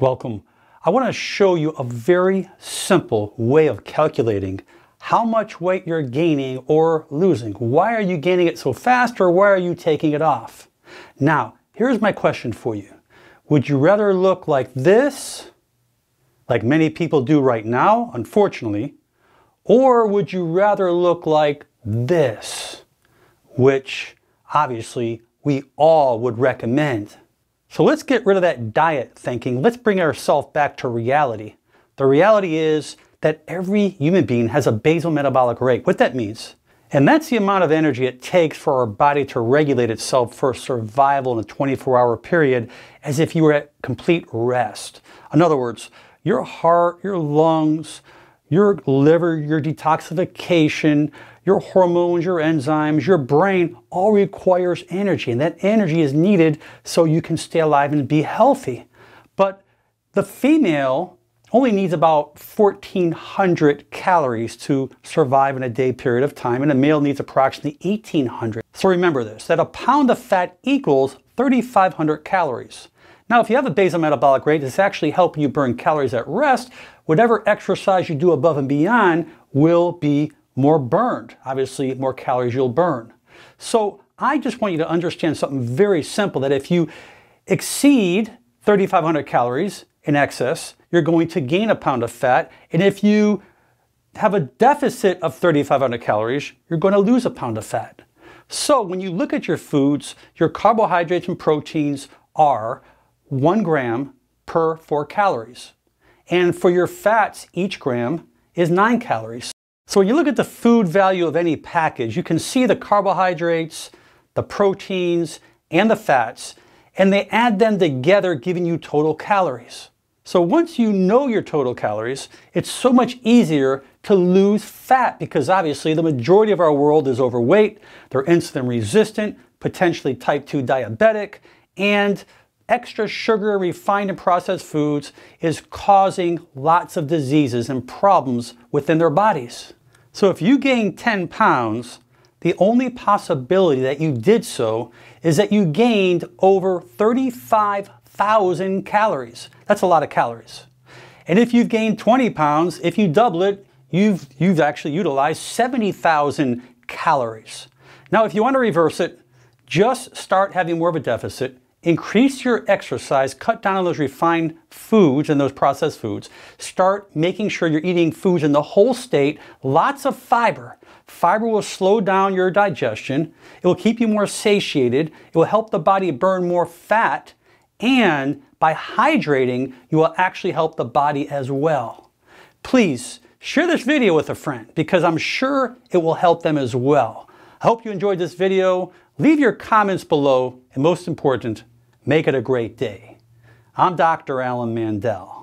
Welcome. I want to show you a very simple way of calculating how much weight you're gaining or losing. Why are you gaining it so fast or why are you taking it off? Now, here's my question for you. Would you rather look like this, like many people do right now, unfortunately, or would you rather look like this, which obviously we all would recommend? So let's get rid of that diet thinking. Let's bring ourselves back to reality. The reality is that every human being has a basal metabolic rate. What that means, and that's the amount of energy it takes for our body to regulate itself for survival in a 24 hour period as if you were at complete rest. In other words, your heart, your lungs, your liver, your detoxification, your hormones, your enzymes, your brain all requires energy, and that energy is needed so you can stay alive and be healthy. But the female only needs about 1,400 calories to survive in a day period of time, and a male needs approximately 1,800. So remember this, that a pound of fat equals 3,500 calories. Now, if you have a basal metabolic rate, it's actually helping you burn calories at rest. Whatever exercise you do above and beyond will be more burned. Obviously, more calories you'll burn. So I just want you to understand something very simple that if you exceed 3,500 calories in excess, you're going to gain a pound of fat. And if you have a deficit of 3,500 calories, you're going to lose a pound of fat. So when you look at your foods, your carbohydrates and proteins are one gram per four calories. And for your fats, each gram is nine calories. So when you look at the food value of any package, you can see the carbohydrates, the proteins, and the fats, and they add them together giving you total calories. So once you know your total calories, it's so much easier to lose fat because obviously the majority of our world is overweight, they're insulin resistant, potentially type 2 diabetic, and extra sugar, refined and processed foods is causing lots of diseases and problems within their bodies. So if you gain 10 pounds, the only possibility that you did so is that you gained over 35,000 calories. That's a lot of calories. And if you've gained 20 pounds, if you double it, you've, you've actually utilized 70,000 calories. Now, if you want to reverse it, just start having more of a deficit increase your exercise, cut down on those refined foods and those processed foods. Start making sure you're eating foods in the whole state, lots of fiber. Fiber will slow down your digestion. It will keep you more satiated. It will help the body burn more fat. And by hydrating, you will actually help the body as well. Please share this video with a friend because I'm sure it will help them as well. I hope you enjoyed this video. Leave your comments below, and most important, make it a great day. I'm Dr. Alan Mandel.